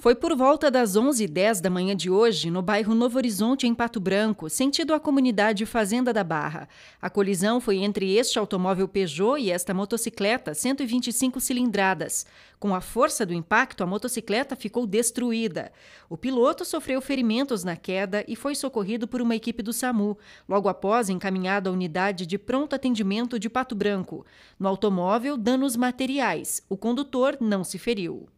Foi por volta das 11h10 da manhã de hoje, no bairro Novo Horizonte, em Pato Branco, sentido à comunidade Fazenda da Barra. A colisão foi entre este automóvel Peugeot e esta motocicleta 125 cilindradas. Com a força do impacto, a motocicleta ficou destruída. O piloto sofreu ferimentos na queda e foi socorrido por uma equipe do SAMU, logo após encaminhado à unidade de pronto atendimento de Pato Branco. No automóvel, danos materiais. O condutor não se feriu.